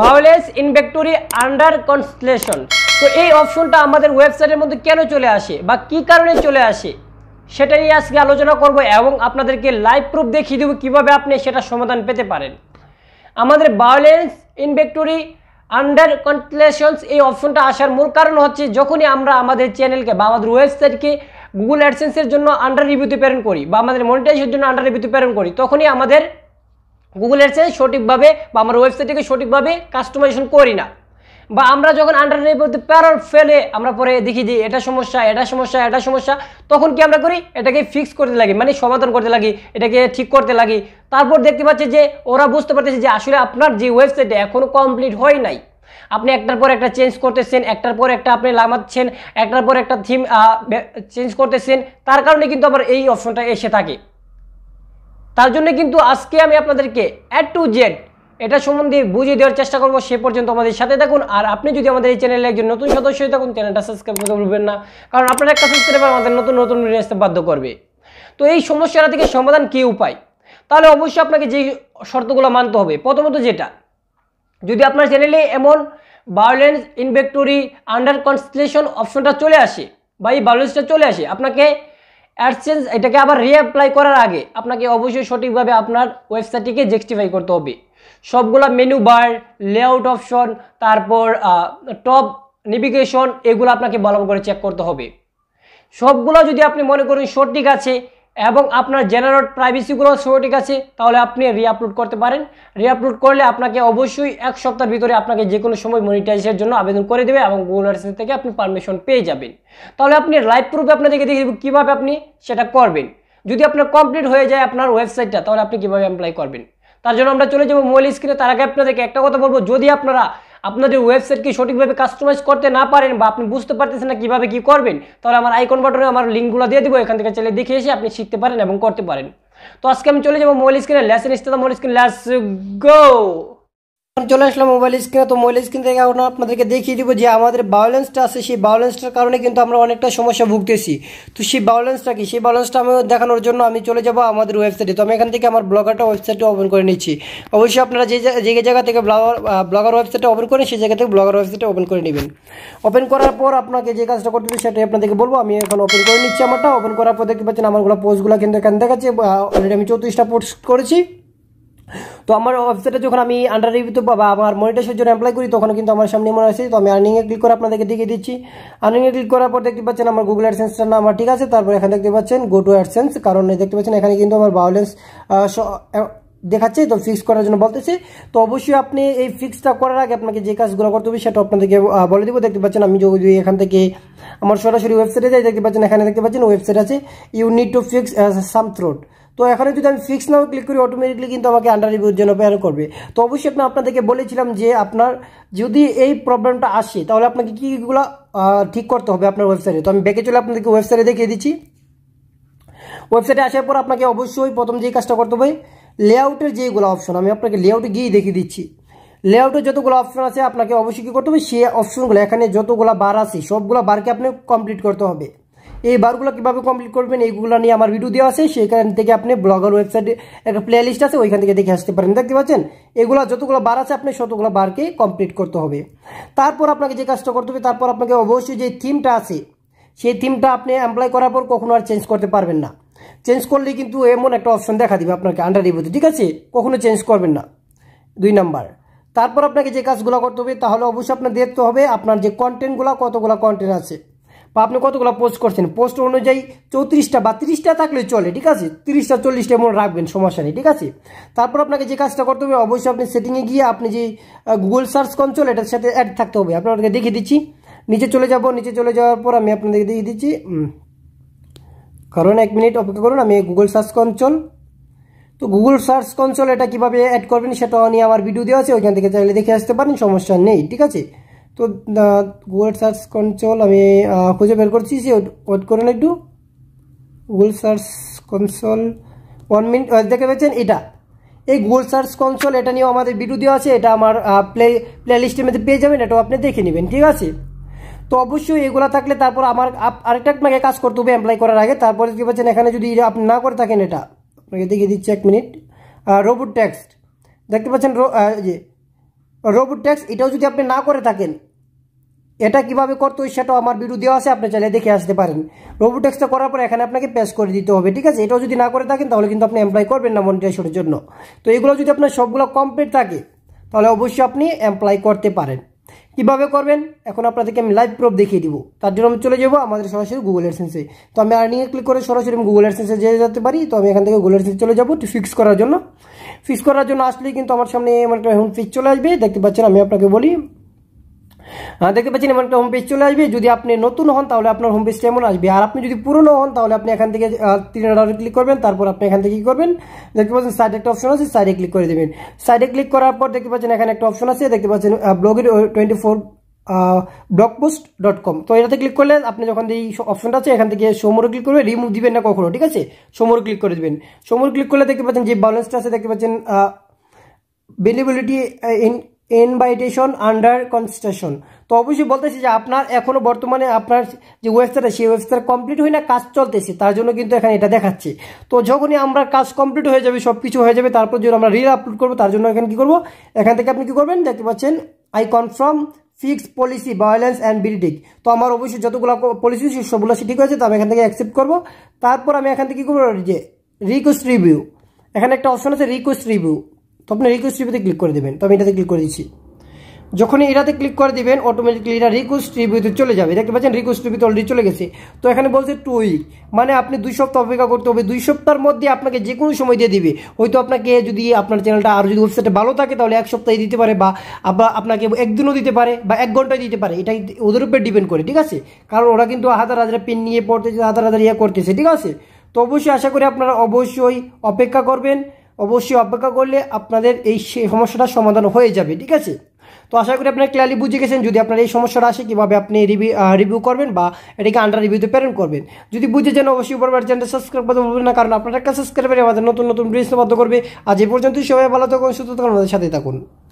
বায়োলেস ইনভেক্টরি under constellation তো এই অপশনটা আমাদের ওয়েবসাইটের মধ্যে কেন চলে আসে বা কি কারণে চলে আসে সেটা নিয়ে আজকে আলোচনা করব এবং আপনাদেরকে লাইভ প্রুফ দেখিয়ে দেবো কীভাবে আপনি সেটা সমাধান পেতে পারেন আমাদের বায়োলেন্স ইনভেক্টরি আন্ডার কনস্টলেশনস এই অপশনটা আসার মূল কারণ হচ্ছে যখনই আমরা আমাদের চ্যানেলকে বা আমাদের ওয়েবসাইটকে গুগল অ্যাডসেন্সের জন্য আন্ডার রিভিউতে প্রেরণ করি বা আমাদের মনিটাইজের জন্য আন্ডার রিভিউতে প্রেরণ করি তখনই আমাদের গুগল অ্যাডসেন্স সঠিকভাবে বা আমার ওয়েবসাইটটিকে সঠিকভাবে কাস্টমাইজেশন করি না বা আমরা যখন আন্ডার নেপথে প্যারল ফেলে আমরা পরে দেখি যে এটা সমস্যা এটা সমস্যা এটা সমস্যা তখন কি আমরা করি এটাকে ফিক্স করতে লাগি মানে সমাধান করতে লাগি এটাকে ঠিক করতে লাগি তারপর দেখতে পাচ্ছি যে ওরা বুঝতে পারতেছে যে আসলে আপনার যে ওয়েবসাইটে এখনও কমপ্লিট হয় নাই আপনি একটার পর একটা চেঞ্জ করতেছেন একটার পর একটা আপনি লামাচ্ছেন একটার পর একটা থিম চেঞ্জ করতেছেন তার কারণে কিন্তু আবার এই অপশনটা এসে থাকে তার জন্য কিন্তু আজকে আমি আপনাদেরকে অ্যাড টু জেড এটা সম্বন্ধে বুঝিয়ে দেওয়ার চেষ্টা করবো সে পর্যন্ত আমাদের সাথে থাকুন আর আপনি যদি আমাদের এই চ্যানেলে একজন নতুন সদস্য হয়ে থাকুন চ্যানেলটা সাবস্ক্রাইব করতে ভুলবেন না কারণ আপনার একটা সাবস্ক্রাইবার আমাদের নতুন নতুন ভিডিও আসতে বাধ্য করবে তো এই সমস্যাটা থেকে সমাধান কী উপায় তাহলে অবশ্যই আপনাকে যে শর্তগুলো মানতে হবে প্রথমত যেটা যদি আপনার চ্যানেলে এমন বায়োলেন্স ইনভেক্টরি আন্ডার কনস্টিলেশন অপশনটা চলে আসে বা এই বায়োলেন্সটা চলে আসে আপনাকে অ্যাডসেন্স এটাকে আবার রিঅ্যাপ্লাই করার আগে আপনাকে অবশ্যই সঠিকভাবে আপনার ওয়েবসাইটটিকে জেস্টিফাই করতে হবে সবগুলো মেনু বার লেআউট অপশন তারপর টপ নেভিগেশন এগুলো আপনাকে ভালো করে চেক করতে হবে সবগুলো যদি আপনি মনে করেন সঠিক আছে এবং আপনার জেনারেট প্রাইভেসিগুলো সঠিক আছে তাহলে আপনি রিআপলোড করতে পারেন রিআপলোড করলে আপনাকে অবশ্যই এক সপ্তাহের ভিতরে আপনাকে যে কোনো সময় মনিটাইজের জন্য আবেদন করে দেবে এবং গুগল অ্যাডসেন্স থেকে আপনি পারমিশন পেয়ে যাবেন তাহলে আপনি লাইভ প্রুফ আপনাদেরকে দেখিয়ে দেবো কীভাবে আপনি সেটা করবেন যদি আপনার কমপ্লিট হয়ে যায় আপনার ওয়েবসাইটটা তাহলে আপনি কীভাবে অ্যাপ্লাই করবেন তার জন্য আমরা চলে যাবো মোবাইল স্ক্রিনে তার আগে আপনাদেরকে একটা কথা বলবো যদি আপনারা আপনাদের ওয়েবসাইটকে সঠিকভাবে কাস্টমাইজ করতে না পারেন বা আপনি বুঝতে পারতেছেন না কীভাবে কী করবেন তাহলে আমার আইকন বাটনে আমার লিঙ্কগুলো দিয়ে দেবো এখান থেকে চলে দেখে এসে আপনি শিখতে পারেন এবং করতে পারেন তো আজকে আমি চলে যাবো মোবাইল স্ক্রিনে লেসেন ইনস্টা মোবাইল স্ক্রিন ল্যাস গো চলে আসলাম মোবাইল স্ক্রিনে তো মোবাইল স্ক্রিন থেকে এখন আপনাদেরকে দেখিয়ে দিব যে আমাদের ব্যালেন্সটা আছে সেই ব্যালেন্সটার কারণে কিন্তু আমরা অনেকটা সমস্যা ভুগতেছি তো সেই ব্যালেন্সটা কি সেই ব্যালেন্সটা আমি দেখানোর জন্য আমি চলে যাব আমাদের ওয়েবসাইটে তো আমি এখান থেকে আমার ব্লগারটা ওয়েবসাইটে ওপেন করে নিচ্ছি অবশ্যই আপনারা যে যে জায়গা থেকে ব্লগার ব্লগার ওয়েবসাইটটা ওপেন করেন সেই জায়গা থেকে ব্লগার ওয়েবসাইটটা ওপেন করে নেবেন ওপেন করার পর আপনাকে যে কাজটা করতে হবে সেটাই আপনাদেরকে বলবো আমি এখন ওপেন করে নিচ্ছি আমারটা ওপেন করার পর দেখতে পাচ্ছেন আমারগুলো পোস্টগুলো কিন্তু এখানে দেখাচ্ছে অলরেডি আমি চৌত্রিশটা পোস্ট করেছি তো আমার ওয়েবসাইটে যখন আমি আন্ডার রিভিউতে বা আমার মনিটাইজের জন্য অ্যাপ্লাই করি তখন কিন্তু আমার সামনে মনে আসে তো আমি আর্নিংয়ে ক্লিক করে আপনাদেরকে দেখিয়ে দিচ্ছি আর্নিংয়ে ক্লিক করার পর দেখতে পাচ্ছেন আমার গুগল অ্যাডসেন্সটা নাম ঠিক আছে তারপর এখানে দেখতে পাচ্ছেন গো টু অ্যাডসেন্স কারণ দেখতে পাচ্ছেন এখানে কিন্তু আমার ব্যালেন্স দেখাচ্ছে তো ফিক্স করার জন্য বলতেছে তো অবশ্যই আপনি এই ফিক্সটা করার আগে আপনাকে যে কাজগুলো করতে হবে সেটা আপনাদেরকে বলে দেবো দেখতে পাচ্ছেন আমি যদি এখান থেকে আমার সরাসরি ওয়েবসাইটে যাই দেখতে পাচ্ছেন এখানে দেখতে পাচ্ছেন ওয়েবসাইট আছে you need to fix some thread তো এখানে যদি আমি ফিক্স নাও ক্লিক করি অটোমেটিকলি কিন্তু আমাকে আন্ডার রিভিউর জন্য প্যান করবে তো অবশ্যই আমি আপনাদেরকে বলেছিলাম যে আপনার যদি এই প্রবলেমটা আসে তাহলে আপনাকে কী কীগুলো ঠিক করতে হবে আপনার ওয়েবসাইটে তো আমি ব্যাকে চলে আপনাদেরকে ওয়েবসাইটে দেখিয়ে দিচ্ছি ওয়েবসাইটে আসার পর আপনাকে অবশ্যই প্রথম যে কাজটা করতে হবে লেআউটের যেগুলো অপশন আমি আপনাকে লেআউটে গিয়ে দেখিয়ে দিচ্ছি লেআউটের যতগুলো অপশন আছে আপনাকে অবশ্যই কী করতে হবে সে অপশনগুলো এখানে যতগুলো বার আছে সবগুলো বারকে আপনি কমপ্লিট করতে হবে এই বারগুলো কীভাবে কমপ্লিট করবেন এইগুলো নিয়ে আমার ভিডিও দেওয়া আছে সেখান থেকে আপনি ব্লগার ওয়েবসাইটে একটা প্লে লিস্ট আছে ওইখান থেকে দেখে আসতে পারেন দেখতে পাচ্ছেন এগুলো যতগুলো বার আছে আপনি শতগুলো বারকে কমপ্লিট করতে হবে তারপর আপনাকে যে কাজটা করতে হবে তারপর আপনাকে অবশ্যই যে থিমটা আছে সেই থিমটা আপনি অ্যাপ্লাই করার পর কখনো আর চেঞ্জ করতে পারবেন না চেঞ্জ করলে কিন্তু এমন একটা অপশন দেখা দিবে আপনাকে আন্ডার রিভিউতে ঠিক আছে কখনো চেঞ্জ করবেন না দুই নাম্বার তারপর আপনাকে যে কাজগুলো করতে হবে তাহলে অবশ্যই আপনার দেখতে হবে আপনার যে কন্টেন্টগুলো কতগুলো কন্টেন্ট আছে বা আপনি কতগুলো পোস্ট করছেন পোস্ট অনুযায়ী চৌত্রিশটা বা তিরিশটা থাকলে চলে ঠিক আছে তিরিশটা চল্লিশটা এমন রাখবেন সমস্যা নেই ঠিক আছে তারপর আপনাকে যে কাজটা করতে হবে অবশ্যই আপনি সেটিংয়ে গিয়ে আপনি যে গুগল সার্চ কন্ট্রোল এটার সাথে অ্যাড থাকতে হবে আপনাদেরকে দেখিয়ে দিচ্ছি নিচে চলে যাব নিচে চলে যাওয়ার পর আমি আপনাদেরকে দেখিয়ে দিচ্ছি কারণ এক মিনিট অপেক্ষা করুন আমি গুগল সার্চ কন্ট্রোল তো গুগল সার্চ কনসোল এটা কীভাবে অ্যাড করবেন সেটা নিয়ে আমার ভিডিও দেওয়া আছে ওইখান থেকে চাইলে দেখে আসতে পারেন সমস্যা নেই ঠিক আছে তো গুগল সার্চ কনসোল আমি খুঁজে বের করছি সে ওয়েট করেন একটু Google search console one minute দেখে পেয়েছেন এটা এই গুগল সার্চ কনসোল এটা নিয়েও আমাদের ভিডিও দেওয়া আছে এটা আমার প্লে প্লে লিস্টের মধ্যে পেয়ে যাবেন এটাও আপনি দেখে নেবেন ঠিক আছে তো অবশ্যই এগুলো থাকলে তারপর আমার আরেকটা আপনাকে কাজ করতে হবে অ্যাপ্লাই করার আগে তারপরে দেখতে পাচ্ছেন এখানে যদি আপনি না করে থাকেন এটা আপনাকে দেখিয়ে দিচ্ছি এক মিনিট রোবট টেক্সট দেখতে পাচ্ছেন যে রোবট ট্যাক্স এটাও যদি আপনি না করে থাকেন এটা কিভাবে করতে হয় সেটাও আমার বিরুদ্ধে আছে আপনি চাইলে দেখে আসতে পারেন রোবোটেক্সটা করার পর এখানে আপনাকে পেস করে দিতে হবে ঠিক আছে এটাও যদি না করে থাকেন তাহলে কিন্তু আপনি এমপ্লয় করবেন না মনিটাইজেশনের জন্য তো এগুলো যদি আপনার সবগুলো কমপ্লিট থাকে তাহলে অবশ্যই আপনি এমপ্লয় করতে পারেন কীভাবে করবেন এখন আপনাদেরকে আমি লাইভ প্রুফ দেখিয়ে দিব তার জন্য আমি চলে যাবো আমাদের সরাসরি গুগল অ্যাডসেন্সে তো আমি আর্নিংয়ে ক্লিক করে সরাসরি আমি গুগল অ্যাডসেন্সে যেয়ে যেতে পারি তো আমি এখান থেকে গুগল অ্যাডসেন্সে চলে যাবো ফিক্স করার জন্য ফিক্স করার জন্য আসলেই কিন্তু আমার সামনে আমার একটা ফিক্স চলে আসবে দেখতে পাচ্ছেন আমি আপনাকে বলি দেখতে পাচ্ছেন এমন একটা হোম পেজ চলে আসবে যদি আপনি নতুন হন তাহলে আপনার হোম পেজটা এমন আসবে আর আপনি যদি পুরনো হন তাহলে আপনি এখান থেকে তিন ডলারে ক্লিক করবেন তারপর আপনি এখান থেকে কী করবেন দেখতে পাচ্ছেন সাইডে একটা অপশন আছে সাইডে ক্লিক করে দেবেন সাইডে ক্লিক করার পর দেখতে পাচ্ছেন এখানে একটা অপশন আছে দেখতে পাচ্ছেন ব্লগের twenty four post dot com তো এটাতে ক্লিক করলে আপনি যখন এই অপশনটা আছে এখান থেকে সোমোর ক্লিক করবে রিমুভ দিবেন না কখনো ঠিক আছে সোমোর ক্লিক করে দেবেন সোমোর ক্লিক করলে দেখতে পাচ্ছেন যে ব্যালেন্সটা আছে দেখতে পাচ্ছেন believability in invitation under construction তো অবশ্যই বলতেছি যে আপনার এখনও বর্তমানে আপনার যে ওয়েবসাইট সেই ওয়েবসাইট কমপ্লিট হয় না কাজ চলতেছে তার জন্য কিন্তু এখানে এটা দেখাচ্ছে তো যখনই আমরা কাজ কমপ্লিট হয়ে যাবে সব কিছু হয়ে যাবে তারপর যখন আমরা রিল আপলোড করবো তার জন্য এখানে কী করবো এখান থেকে আপনি কী করবেন দেখতে পাচ্ছেন I confirm fix policy violence and building তো আমার অবশ্যই যতগুলো পলিসি সবগুলো ঠিক আছে তো আমি এখান থেকে অ্যাকসেপ্ট করবো তারপর আমি এখান থেকে কী করবো যে রিকোয়েস্ট রিভিউ এখানে একটা অপশন আছে রিকোয়েস্ট রিভিউ তো আপনি রিকোয়েস্ট রিভিউতে ক্লিক করে দেবেন তো আমি এটাতে ক্লিক করে দিচ্ছি যখন এটাতে ক্লিক করে দেবেন অটোমেটিকলি এটা রিকোয়েস্ট রিভিউতে চলে যাবে দেখতে পাচ্ছেন রিকোয়েস্ট রিভিউতে অলরেডি চলে গেছে তো এখানে বলছে টু উইক মানে আপনি দুই সপ্তাহ অপেক্ষা করতে হবে দুই সপ্তাহের মধ্যে আপনাকে যে কোনো সময় দিয়ে দিবে হয়তো আপনাকে যদি আপনার চ্যানেলটা আর যদি ওয়েবসাইটে ভালো থাকে তাহলে এক সপ্তাহে দিতে পারে বা আপনাকে একদিনও দিতে পারে বা এক ঘন্টায় দিতে পারে এটা ওদের উপরে ডিপেন্ড করে ঠিক আছে কারণ ওরা কিন্তু হাজার হাজার পেন নিয়ে পড়তেছে হাজার হাজার ইয়ে করতেছে ঠিক আছে তো অবশ্যই আশা করি আপনারা অবশ্যই অপেক্ষা করবেন অবশ্যই অপেক্ষা করলে আপনাদের এই সমস্যাটার সমাধান হয়ে যাবে ঠিক আছে তো আশা করি আপনারা ক্লিয়ারলি বুঝে গেছেন যদি আপনার এই সমস্যাটা আসে কীভাবে আপনি রিভিউ রিভিউ করবেন বা এটাকে আন্ডার রিভিউতে প্রেরণ করবেন যদি বুঝে যান অবশ্যই উপর চ্যানেল সাবস্ক্রাইব করতে বলবেন না কারণ আপনারা একটা সাবস্ক্রাইবের আমাদের নতুন নতুন ব্রিজ বাধ্য করবে আজ এ পর্যন্তই সবাই ভালো থাকুন সুস্থ থাকুন আমাদের সাথে থাকুন